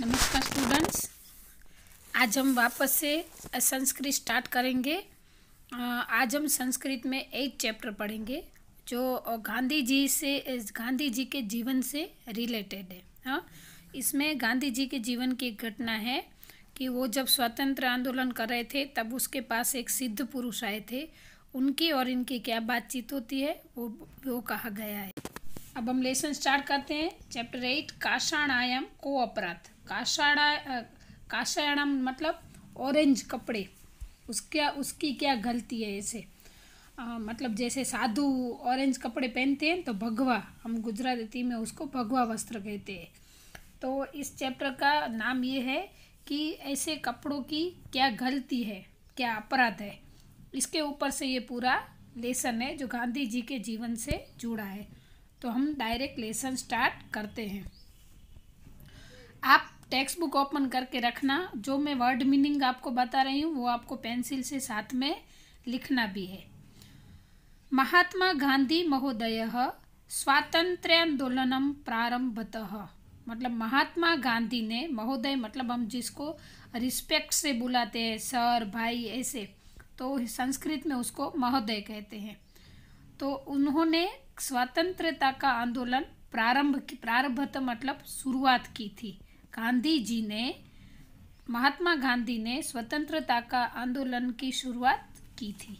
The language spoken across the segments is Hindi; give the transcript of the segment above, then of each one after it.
नमस्कार स्टूडेंट्स आज हम वापस से संस्कृत स्टार्ट करेंगे आज हम संस्कृत में एक चैप्टर पढ़ेंगे जो गांधी जी से गांधी जी के जीवन से रिलेटेड है हाँ इसमें गांधी जी के जीवन की एक घटना है कि वो जब स्वतंत्र आंदोलन कर रहे थे तब उसके पास एक सिद्ध पुरुष आए थे उनकी और इनकी क्या बातचीत होती है वो वो कहा गया है अब हम लेसन स्टार्ट करते हैं चैप्टर एट आयाम को अपराध काशाड़ा काशायणम मतलब ऑरेंज कपड़े उसके उसकी क्या गलती है ऐसे आ, मतलब जैसे साधु ऑरेंज कपड़े पहनते हैं तो भगवा हम गुजराती में उसको भगवा वस्त्र कहते हैं तो इस चैप्टर का नाम ये है कि ऐसे कपड़ों की क्या गलती है क्या अपराध है इसके ऊपर से ये पूरा लेसन है जो गांधी जी के जीवन से जुड़ा है तो हम डायरेक्ट लेसन स्टार्ट करते हैं आप टेक्स्ट बुक ओपन करके रखना जो मैं वर्ड मीनिंग आपको बता रही हूँ वो आपको पेंसिल से साथ में लिखना भी है महात्मा गांधी महोदय स्वातंत्र प्रारंभत मतलब महात्मा गांधी ने महोदय मतलब हम जिसको रिस्पेक्ट से बुलाते हैं सर भाई ऐसे तो संस्कृत में उसको महोदय कहते हैं तो उन्होंने स्वतंत्रता का आंदोलन प्रारंभ की प्रारंभत मतलब शुरुआत की थी गांधी जी ने महात्मा गांधी ने स्वतंत्रता का आंदोलन की शुरुआत की थी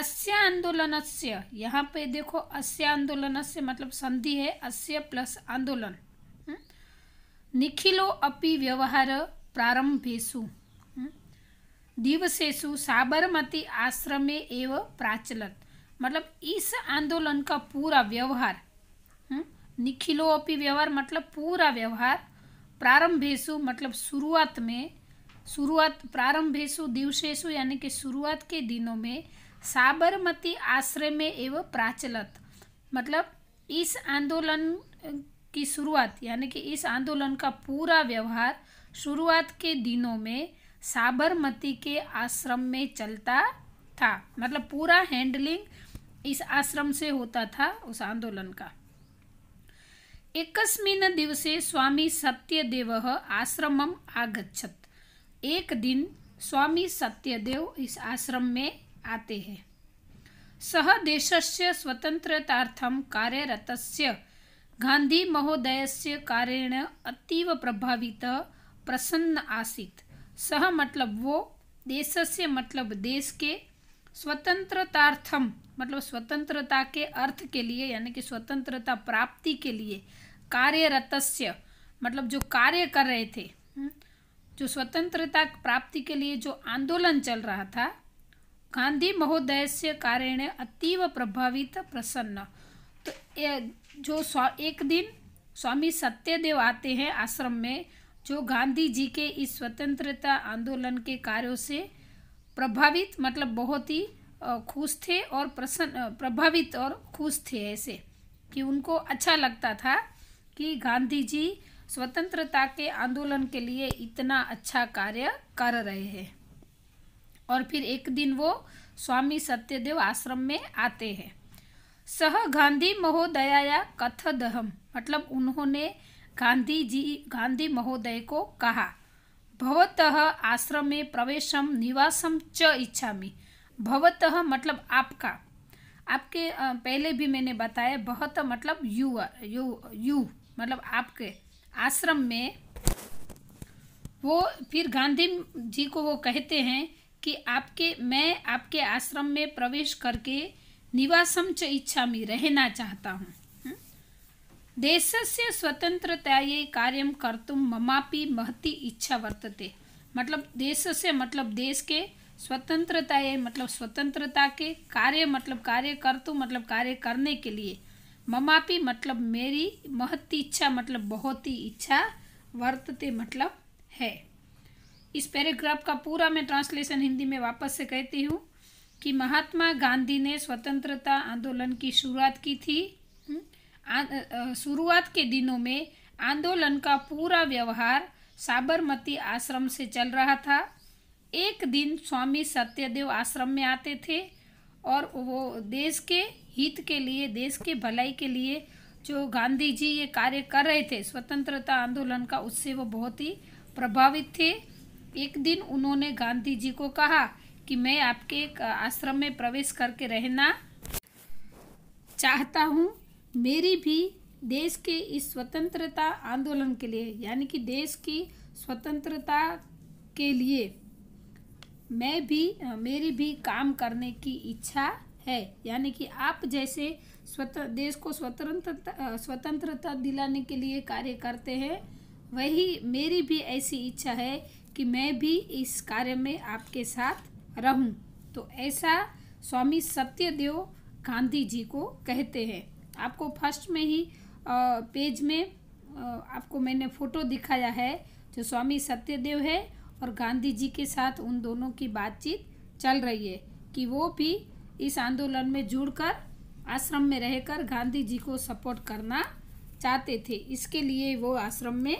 अस्य आंदोलन अस्य यहाँ पे देखो अस्य आंदोलन अस्य मतलब संधि है अस्य प्लस आंदोलन हम्म? निखिलो अपि व्यवहार प्रारंभेशु हम्म? दिवसेशु साबरमती आश्रमे एव प्राचलत मतलब इस आंदोलन का पूरा व्यवहार हम्म? निखिलो अपि व्यवहार मतलब पूरा व्यवहार प्रारंभेशु मतलब शुरुआत में शुरुआत प्रारंभेशु दिवसेशु यानी कि शुरुआत के दिनों में साबरमती आश्रय में एवं प्राचलत मतलब इस आंदोलन की शुरुआत यानी कि इस आंदोलन का पूरा व्यवहार शुरुआत के दिनों में साबरमती के आश्रम में चलता था मतलब पूरा हैंडलिंग इस आश्रम से होता था उस आंदोलन का एकस्मिन् दिवसे स्वामी सत्यदेव आश्रम आगछत एक दिन स्वामी सत्यदेव इस आश्रम में आते हैं सह देशस्य गांधी महोदय से कार्यण अतीव प्रभावित प्रसन्न आसित सह मतलब वो देश से मतलब देश के स्वतंत्रतार्थम मतलब स्वतंत्रता के अर्थ के लिए यानी कि स्वतंत्रता प्राप्ति के लिए कार्यरतस्य मतलब जो कार्य कर रहे थे हम्म, जो स्वतंत्रता प्राप्ति के लिए जो आंदोलन चल रहा था गांधी महोदय से कारण अतीव प्रभावित प्रसन्न तो जो एक दिन स्वामी सत्यदेव आते हैं आश्रम में जो गांधी जी के इस स्वतंत्रता आंदोलन के कार्यों से प्रभावित मतलब बहुत ही खुश थे और प्रसन्न प्रभावित और खुश थे ऐसे कि उनको अच्छा लगता था कि गांधी जी स्वतंत्रता के आंदोलन के लिए इतना अच्छा कार्य कर रहे हैं और फिर एक दिन वो स्वामी सत्यदेव आश्रम में आते हैं सह गांधी महोदया दहम मतलब उन्होंने गांधी जी गांधी महोदय को कहा भवतः आश्रम में प्रवेशम निवासम च इच्छामी भवतः मतलब आपका आपके पहले भी मैंने बताया बहुत मतलब यू यू यू मतलब आपके आश्रम में वो फिर गांधी जी को वो कहते हैं कि आपके मैं आपके आश्रम में प्रवेश करके निवासम च इच्छा में रहना चाहता हूँ देशस्य कार्य कर तुम ममापि महती इच्छा वर्तते मतलब देश से मतलब देश के स्वतंत्रता मतलब स्वतंत्रता के कार्य मतलब कार्य तुम मतलब कार्य करने के लिए ममापी मतलब मेरी महती इच्छा मतलब बहुत ही इच्छा वर्तते मतलब है इस पैराग्राफ का पूरा मैं ट्रांसलेशन हिंदी में वापस से कहती हूँ कि महात्मा गांधी ने स्वतंत्रता आंदोलन की शुरुआत की थी शुरुआत के दिनों में आंदोलन का पूरा व्यवहार साबरमती आश्रम से चल रहा था एक दिन स्वामी सत्यदेव आश्रम में आते थे और वो देश के हित के लिए देश के भलाई के लिए जो गांधी जी ये कार्य कर रहे थे स्वतंत्रता आंदोलन का उससे वो बहुत ही प्रभावित थे एक दिन उन्होंने गांधी जी को कहा कि मैं आपके आश्रम में प्रवेश करके रहना चाहता हूँ मेरी भी देश के इस स्वतंत्रता आंदोलन के लिए यानी कि देश की स्वतंत्रता के लिए मैं भी मेरी भी काम करने की इच्छा है यानी कि आप जैसे स्वतः देश को स्वतंत्रता स्वतंत्रता दिलाने के लिए कार्य करते हैं वही मेरी भी ऐसी इच्छा है कि मैं भी इस कार्य में आपके साथ रहूं तो ऐसा स्वामी सत्यदेव गांधी जी को कहते हैं आपको फर्स्ट में ही पेज में आपको मैंने फ़ोटो दिखाया है जो स्वामी सत्यदेव है और गांधी जी के साथ उन दोनों की बातचीत चल रही है कि वो भी इस आंदोलन में जुड़कर आश्रम में रहकर गांधी जी को सपोर्ट करना चाहते थे इसके लिए वो आश्रम में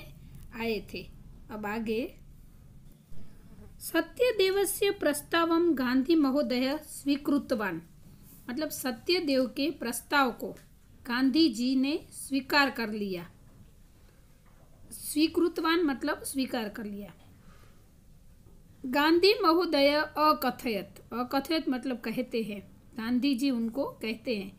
आए थे अब आगे सत्यदेवस्य प्रस्ताव गांधी महोदय स्वीकृतवान मतलब सत्यदेव के प्रस्ताव को गांधी जी ने स्वीकार कर लिया स्वीकृतवान मतलब स्वीकार कर लिया गांधी महोदय अकथयत अकथयत मतलब कहते हैं गांधी जी उनको कहते हैं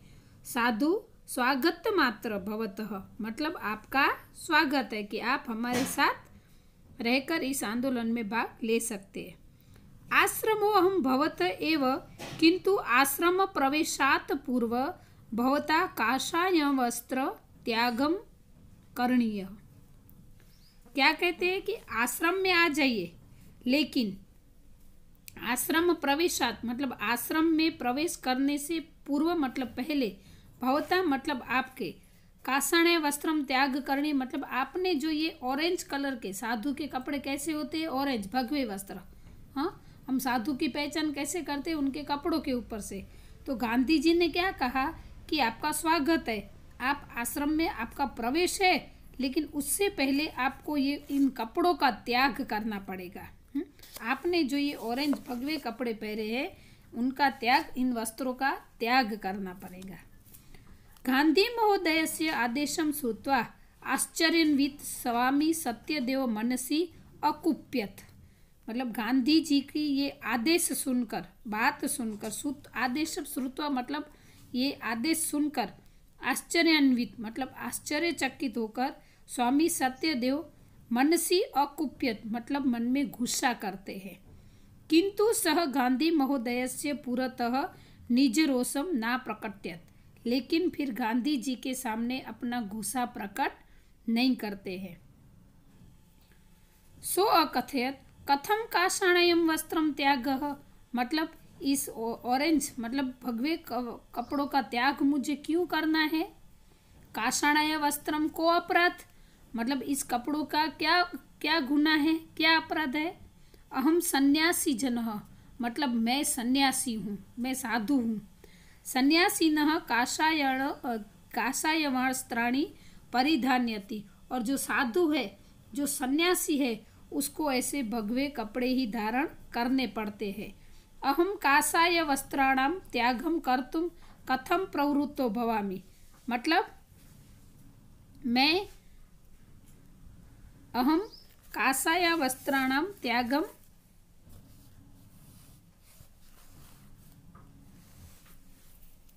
साधु स्वागत मात्र भवत मतलब आपका स्वागत है कि आप हमारे साथ रहकर इस आंदोलन में भाग ले सकते हैं आश्रमो हम भवत एव किंतु आश्रम प्रवेशात पूर्व भवता वस्त्र त्यागम करणीय क्या कहते हैं कि आश्रम में आ जाइए लेकिन आश्रम प्रवेशात मतलब आश्रम में प्रवेश करने से पूर्व मतलब पहले भवता मतलब आपके कासाणे वस्त्रम त्याग करने मतलब आपने जो ये ऑरेंज कलर के साधु के कपड़े कैसे होते हैं ऑरेंज भगवे वस्त्र हाँ हम साधु की पहचान कैसे करते हैं उनके कपड़ों के ऊपर से तो गांधी जी ने क्या कहा कि आपका स्वागत है आप आश्रम में आपका प्रवेश है लेकिन उससे पहले आपको ये इन कपड़ों का त्याग करना पड़ेगा हम्म? आपने जो ये ऑरेंज भगवे कपड़े पहरे हैं उनका त्याग इन वस्त्रों का त्याग करना पड़ेगा गांधी महोदय से आदेशम श्रुवा आश्चर्यन्वित स्वामी सत्यदेव मनसी अकुप्यत मतलब गांधी जी की ये आदेश सुनकर बात सुनकर सुत आदेश श्रुत्वा मतलब ये आदेश सुनकर आश्चर्यान्वित मतलब आश्चर्यचकित होकर स्वामी सत्यदेव मनसी अकुप्यत मतलब मन में गुस्सा करते हैं किंतु सह गांधी महोदय से पूरतः निज रोषम ना प्रकट्यत लेकिन फिर गांधी जी के सामने अपना गुस्सा प्रकट नहीं करते हैं सो अकथयत कथम काषाणयम वस्त्रम त्याग मतलब इस ऑरेंज मतलब भगवे कपड़ों का त्याग मुझे क्यों करना है काषाणय वस्त्रम को अपराध मतलब इस कपड़ों का क्या क्या गुना है क्या अपराध है अहम सन्यासी जन मतलब मैं सन्यासी हूँ मैं साधु हूँ सन्यासी न काषायण काषाय वस्त्राणी परिधान्यति और जो साधु है जो सन्यासी है उसको ऐसे भगवे कपड़े ही धारण करने पड़ते हैं अहम कासाय त्यागम तुम कथम प्रवृत्तो भवामी मतलब मैं अहम कासाय वस्त्राणाम त्यागम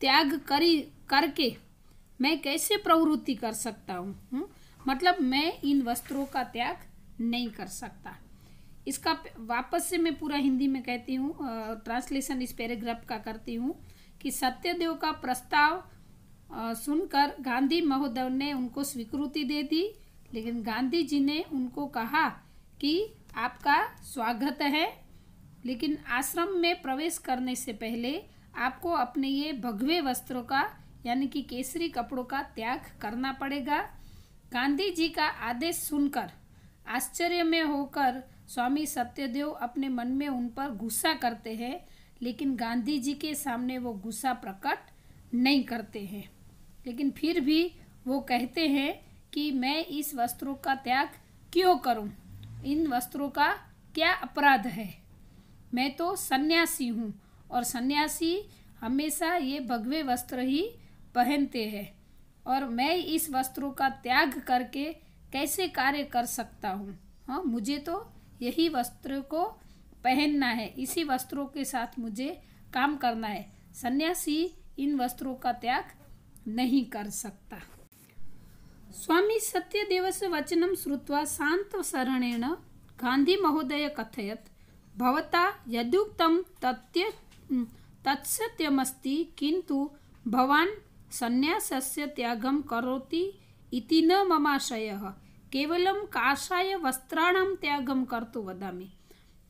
त्याग करी करके मैं कैसे प्रवृत्ति कर सकता हूँ हम्म? मतलब मैं इन वस्त्रों का त्याग नहीं कर सकता इसका वापस से मैं पूरा हिंदी में कहती हूँ ट्रांसलेशन इस पैराग्राफ का करती हूँ कि सत्यदेव का प्रस्ताव सुनकर गांधी महोदय ने उनको स्वीकृति दे दी लेकिन गांधी जी ने उनको कहा कि आपका स्वागत है लेकिन आश्रम में प्रवेश करने से पहले आपको अपने ये भगवे वस्त्रों का यानी कि केसरी कपड़ों का त्याग करना पड़ेगा गांधी जी का आदेश सुनकर आश्चर्य में होकर स्वामी सत्यदेव अपने मन में उन पर गुस्सा करते हैं लेकिन गांधी जी के सामने वो गुस्सा प्रकट नहीं करते हैं लेकिन फिर भी वो कहते हैं कि मैं इस वस्त्रों का त्याग क्यों करूं? इन वस्त्रों का क्या अपराध है मैं तो सन्यासी हूँ और सन्यासी हमेशा ये भगवे वस्त्र ही पहनते हैं और मैं इस वस्त्रों का त्याग करके कैसे कार्य कर सकता हूँ हाँ मुझे तो यही वस्त्र को पहनना है इसी वस्त्रों के साथ मुझे काम करना है सन्यासी इन वस्त्रों का त्याग नहीं कर सकता स्वामी सत्यदेवस्य शांत शरणेण गांधी महोदय कथयत भवता यदुक्त तत्य तत्सत्यमस्ति किंतु भवान् से त्याग करोति इति न ममाशय केवलम काशाय वस्त्राणाम त्यागम तो वदामी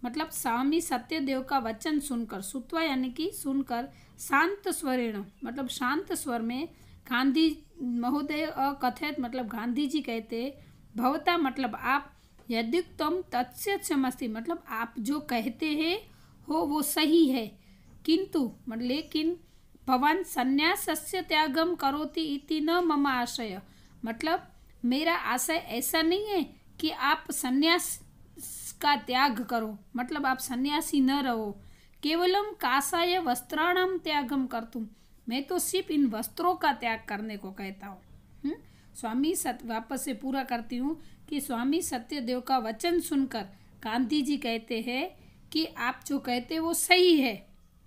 मतलब स्वामी सत्यदेव का वचन सुनकर सुत्वा यानी कि सुनकर शांत स्वरेण मतलब शांत स्वर में गांधी महोदय अकथित मतलब गांधी जी कहते भवता मतलब आप यद्युक्तम तत्स्य समस्ती मतलब आप जो कहते हैं हो वो सही है किंतु मतलब लेकिन भवान संन्यास त्यागम करोति इति न मम आशय मतलब मेरा आशय ऐसा नहीं है कि आप संन्यास का त्याग करो मतलब आप सन्यासी न रहो केवलम कासाय वस्त्राणाम त्यागम कर तुम मैं तो सिर्फ इन वस्त्रों का त्याग करने को कहता हूँ हम्म? स्वामी सत्य वापस से पूरा करती हूँ कि स्वामी सत्यदेव का वचन सुनकर गांधी जी कहते हैं कि आप जो कहते वो सही है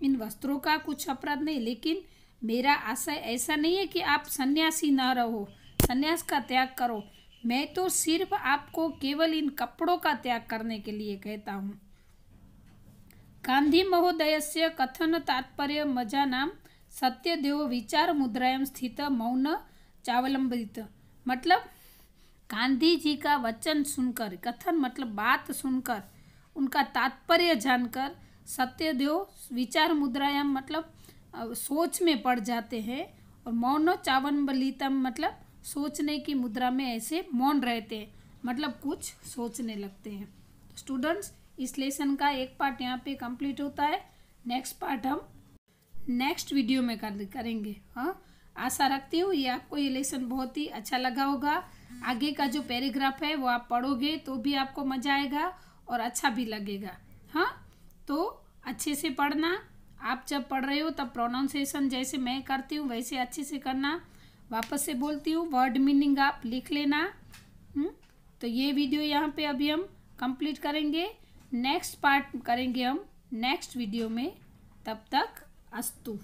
इन वस्त्रों का कुछ अपराध नहीं लेकिन मेरा आशय ऐसा नहीं है कि आप सन्यासी ना रहो संन्यास का त्याग करो मैं तो सिर्फ आपको केवल इन कपड़ों का त्याग करने के लिए कहता हूँ गांधी महोदय से कथन तात्पर्य मजा नाम सत्यदेव विचार मुद्रा स्थित मौन चावलंबित मतलब गांधी जी का वचन सुनकर कथन मतलब बात सुनकर उनका तात्पर्य जानकर सत्यदेव विचार मुद्रायाम मतलब सोच में पड़ जाते हैं और मौन चावलंबलितम मतलब सोचने की मुद्रा में ऐसे मौन रहते हैं मतलब कुछ सोचने लगते हैं स्टूडेंट्स तो इस लेसन का एक पार्ट यहाँ पे कंप्लीट होता है नेक्स्ट पार्ट हम नेक्स्ट वीडियो में कर करेंगे हाँ आशा रखती हूँ ये आपको ये लेसन बहुत ही अच्छा लगा होगा आगे का जो पैराग्राफ है वो आप पढ़ोगे तो भी आपको मज़ा आएगा और अच्छा भी लगेगा हाँ तो अच्छे से पढ़ना आप जब पढ़ रहे हो तब प्रोनाउंसिएशन जैसे मैं करती हूँ वैसे अच्छे से करना वापस से बोलती हूँ वर्ड मीनिंग आप लिख लेना हुँ? हम्म, तो ये वीडियो यहाँ पे अभी हम कंप्लीट करेंगे नेक्स्ट पार्ट करेंगे हम नेक्स्ट वीडियो में तब तक अस्तु